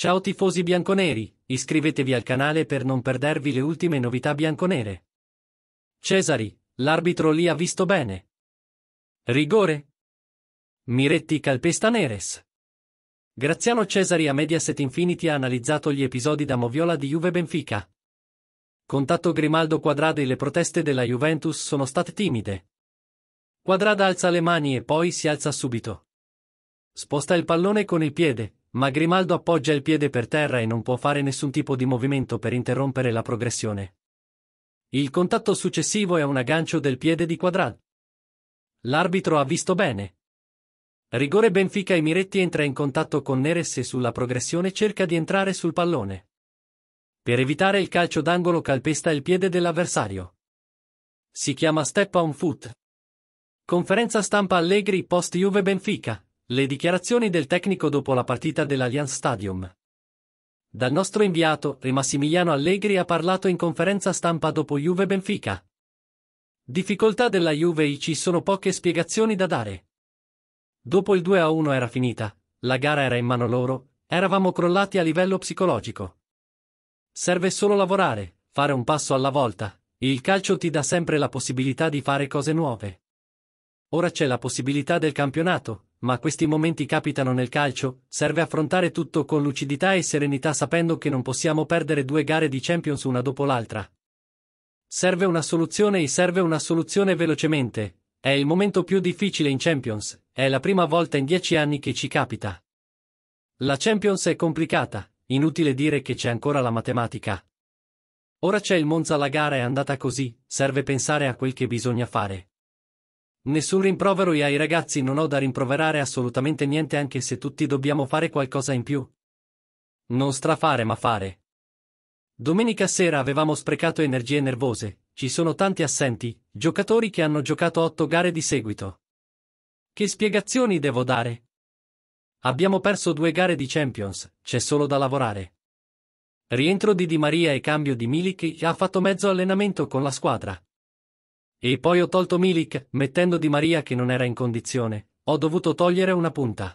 Ciao tifosi bianconeri, iscrivetevi al canale per non perdervi le ultime novità bianconere. Cesari, l'arbitro lì ha visto bene. Rigore? Miretti calpesta Neres. Graziano Cesari a Mediaset Infinity ha analizzato gli episodi da Moviola di Juve Benfica. Contatto Grimaldo Quadrada e le proteste della Juventus sono state timide. Quadrada alza le mani e poi si alza subito. Sposta il pallone con il piede, ma Grimaldo appoggia il piede per terra e non può fare nessun tipo di movimento per interrompere la progressione. Il contatto successivo è un aggancio del piede di Quadrat. L'arbitro ha visto bene. Rigore Benfica e Miretti entra in contatto con Neres e sulla progressione cerca di entrare sul pallone. Per evitare il calcio d'angolo calpesta il piede dell'avversario. Si chiama step on foot. Conferenza stampa Allegri post Juve Benfica. Le dichiarazioni del tecnico dopo la partita dell'Allianz Stadium. Dal nostro inviato, Massimiliano Allegri ha parlato in conferenza stampa dopo Juve-Benfica. Difficoltà della Juve e ci sono poche spiegazioni da dare. Dopo il 2-1 era finita, la gara era in mano loro, eravamo crollati a livello psicologico. Serve solo lavorare, fare un passo alla volta, il calcio ti dà sempre la possibilità di fare cose nuove. Ora c'è la possibilità del campionato, ma questi momenti capitano nel calcio, serve affrontare tutto con lucidità e serenità sapendo che non possiamo perdere due gare di Champions una dopo l'altra. Serve una soluzione e serve una soluzione velocemente. È il momento più difficile in Champions, è la prima volta in dieci anni che ci capita. La Champions è complicata, inutile dire che c'è ancora la matematica. Ora c'è il Monza, la gara è andata così, serve pensare a quel che bisogna fare. Nessun rimprovero e ai ragazzi non ho da rimproverare assolutamente niente anche se tutti dobbiamo fare qualcosa in più. Non strafare ma fare. Domenica sera avevamo sprecato energie nervose, ci sono tanti assenti, giocatori che hanno giocato otto gare di seguito. Che spiegazioni devo dare? Abbiamo perso due gare di Champions, c'è solo da lavorare. Rientro di Di Maria e cambio di Milik ha fatto mezzo allenamento con la squadra. E poi ho tolto Milik, mettendo Di Maria che non era in condizione, ho dovuto togliere una punta.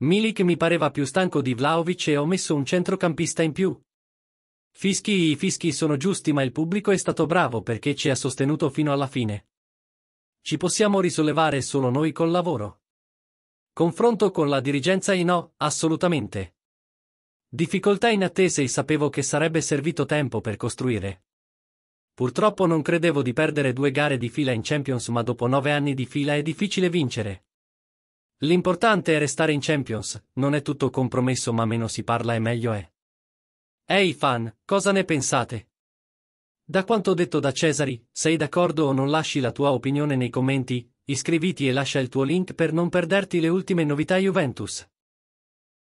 Milik mi pareva più stanco di Vlaovic e ho messo un centrocampista in più. Fischi i fischi sono giusti ma il pubblico è stato bravo perché ci ha sostenuto fino alla fine. Ci possiamo risollevare solo noi col lavoro. Confronto con la dirigenza e eh no, assolutamente. Difficoltà inattese e sapevo che sarebbe servito tempo per costruire. Purtroppo non credevo di perdere due gare di fila in Champions ma dopo nove anni di fila è difficile vincere. L'importante è restare in Champions, non è tutto compromesso ma meno si parla e meglio è. Ehi fan, cosa ne pensate? Da quanto detto da Cesari, sei d'accordo o non lasci la tua opinione nei commenti, iscriviti e lascia il tuo link per non perderti le ultime novità Juventus.